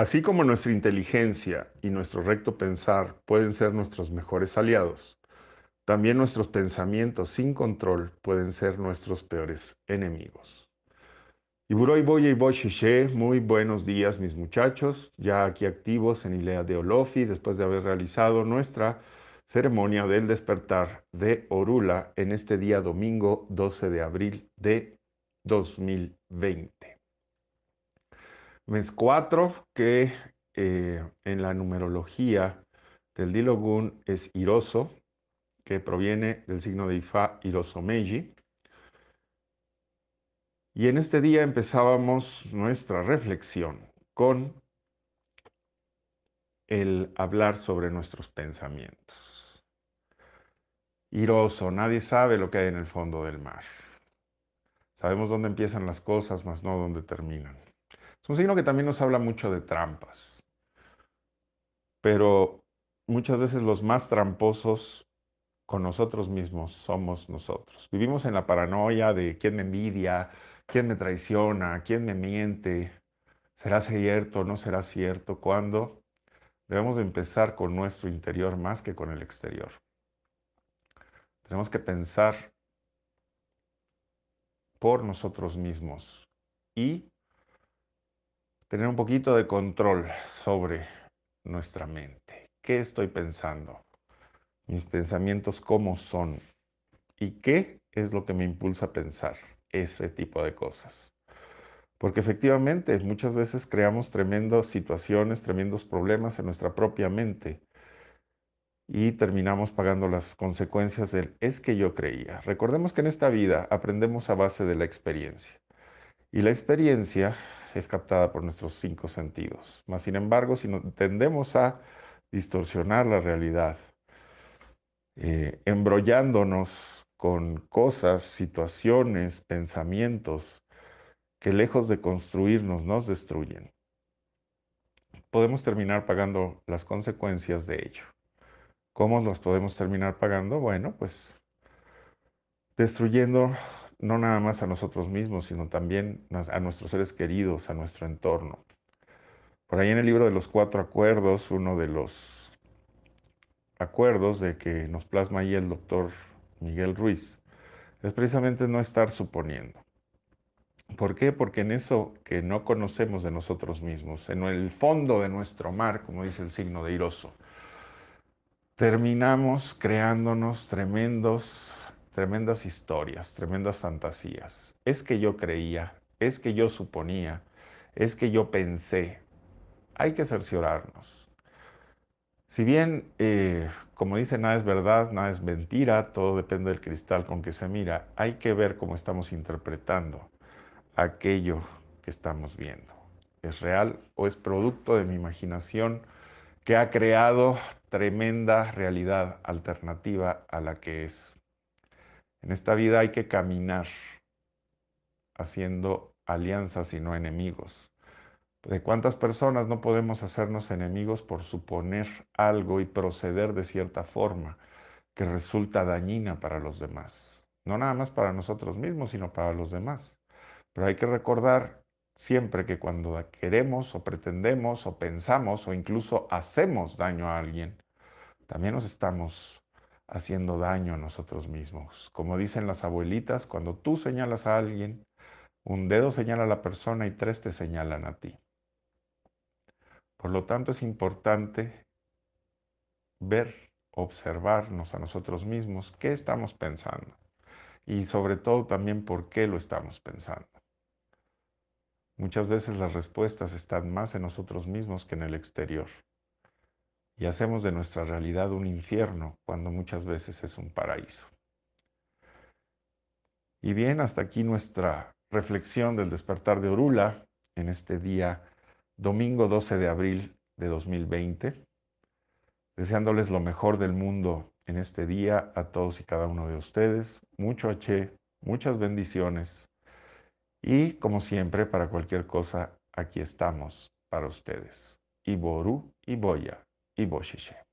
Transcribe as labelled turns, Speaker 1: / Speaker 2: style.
Speaker 1: Así como nuestra inteligencia y nuestro recto pensar pueden ser nuestros mejores aliados, también nuestros pensamientos sin control pueden ser nuestros peores enemigos. Y Boye y muy buenos días mis muchachos, ya aquí activos en Ilea de Olofi después de haber realizado nuestra ceremonia del despertar de Orula en este día domingo 12 de abril de 2020. Mes 4, que eh, en la numerología del Dilogun es Iroso, que proviene del signo de Ifa Meiji. Y en este día empezábamos nuestra reflexión con el hablar sobre nuestros pensamientos. Iroso, nadie sabe lo que hay en el fondo del mar. Sabemos dónde empiezan las cosas, mas no dónde terminan un signo que también nos habla mucho de trampas. Pero muchas veces los más tramposos con nosotros mismos somos nosotros. Vivimos en la paranoia de quién me envidia, quién me traiciona, quién me miente, será cierto, no será cierto, cuándo. Debemos empezar con nuestro interior más que con el exterior. Tenemos que pensar por nosotros mismos y tener un poquito de control sobre nuestra mente. ¿Qué estoy pensando? Mis pensamientos, ¿cómo son? ¿Y qué es lo que me impulsa a pensar ese tipo de cosas? Porque efectivamente muchas veces creamos tremendas situaciones, tremendos problemas en nuestra propia mente y terminamos pagando las consecuencias del es que yo creía. Recordemos que en esta vida aprendemos a base de la experiencia. Y la experiencia es captada por nuestros cinco sentidos. Mas, sin embargo, si tendemos a distorsionar la realidad, eh, embrollándonos con cosas, situaciones, pensamientos que lejos de construirnos nos destruyen, podemos terminar pagando las consecuencias de ello. ¿Cómo los podemos terminar pagando? Bueno, pues destruyendo no nada más a nosotros mismos, sino también a nuestros seres queridos, a nuestro entorno. Por ahí en el libro de los cuatro acuerdos, uno de los acuerdos de que nos plasma ahí el doctor Miguel Ruiz, es precisamente no estar suponiendo. ¿Por qué? Porque en eso que no conocemos de nosotros mismos, en el fondo de nuestro mar, como dice el signo de Iroso, terminamos creándonos tremendos tremendas historias, tremendas fantasías. Es que yo creía, es que yo suponía, es que yo pensé. Hay que cerciorarnos. Si bien, eh, como dice, nada es verdad, nada es mentira, todo depende del cristal con que se mira, hay que ver cómo estamos interpretando aquello que estamos viendo. ¿Es real o es producto de mi imaginación que ha creado tremenda realidad alternativa a la que es? En esta vida hay que caminar haciendo alianzas y no enemigos. ¿De cuántas personas no podemos hacernos enemigos por suponer algo y proceder de cierta forma que resulta dañina para los demás? No nada más para nosotros mismos, sino para los demás. Pero hay que recordar siempre que cuando queremos o pretendemos o pensamos o incluso hacemos daño a alguien, también nos estamos haciendo daño a nosotros mismos. Como dicen las abuelitas, cuando tú señalas a alguien, un dedo señala a la persona y tres te señalan a ti. Por lo tanto, es importante ver, observarnos a nosotros mismos, qué estamos pensando y sobre todo también por qué lo estamos pensando. Muchas veces las respuestas están más en nosotros mismos que en el exterior y hacemos de nuestra realidad un infierno cuando muchas veces es un paraíso. Y bien, hasta aquí nuestra reflexión del despertar de Orula en este día domingo 12 de abril de 2020, deseándoles lo mejor del mundo en este día a todos y cada uno de ustedes. Mucho H, muchas bendiciones y como siempre para cualquier cosa aquí estamos para ustedes. Iboru y Boya. i Włosi się.